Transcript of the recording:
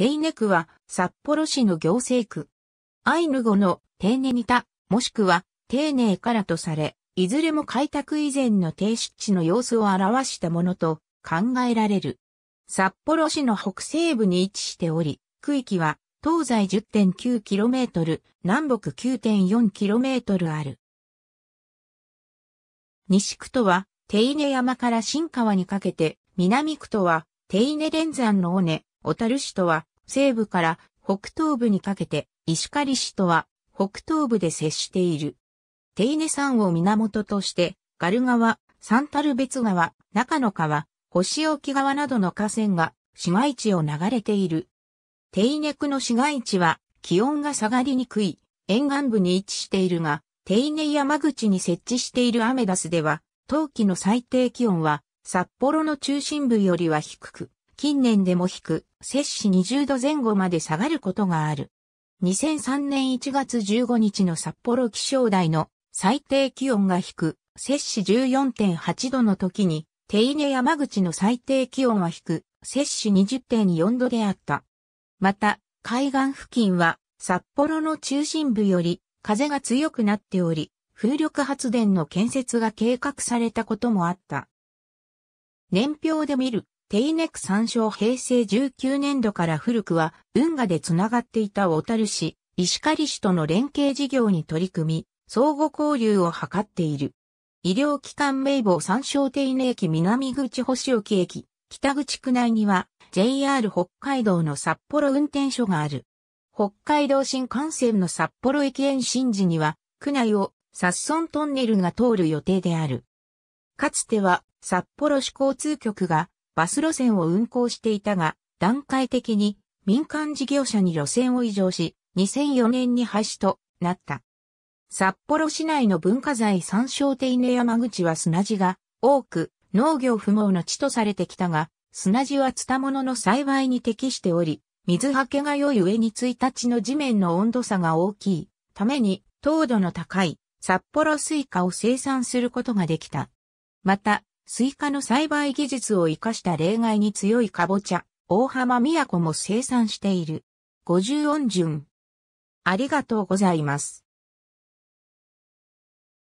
手稲区は札幌市の行政区。アイヌ語のイネにた、もしくは丁寧からとされ、いずれも開拓以前の低湿地の様子を表したものと考えられる。札幌市の北西部に位置しており、区域は東西 10.9km、南北 9.4km ある。西区とは、手稲山から新川にかけて、南区とは、手稲連山の尾根、小樽市とは、西部から北東部にかけて、石狩市とは北東部で接している。手稲山を源として、ガル川、サンタル別川、中野川、星沖川などの河川が市街地を流れている。手稲区の市街地は気温が下がりにくい沿岸部に位置しているが、手稲山口に設置しているアメダスでは、冬季の最低気温は札幌の中心部よりは低く、近年でも低く、摂氏20度前後まで下がることがある。2003年1月15日の札幌気象台の最低気温が低く、摂氏14.8度の時に、手稲山口の最低気温は低く、摂氏20.4度であった。また、海岸付近は札幌の中心部より風が強くなっており、風力発電の建設が計画されたこともあった。年表で見るテイネク参照平成19年度から古くは運河でつながっていた小樽市、石狩市との連携事業に取り組み、相互交流を図っている。医療機関名簿参照テイネ駅南口星置駅、北口区内には JR 北海道の札幌運転所がある。北海道新幹線の札幌駅延伸時には、区内を札村トンネルが通る予定である。かつては札幌市交通局がバス路線を運行していたが、段階的に民間事業者に路線を移乗し、2004年に廃止となった。札幌市内の文化財参照手稲山口は砂地が多く農業不毛の地とされてきたが、砂地はツ物の栽培に適しており、水はけが良い上に1日の地面の温度差が大きいために、糖度の高い札幌スイカを生産することができた。また、スイカの栽培技術を活かした例外に強いカボチャ、大浜都も生産している。五十音順。ありがとうございます。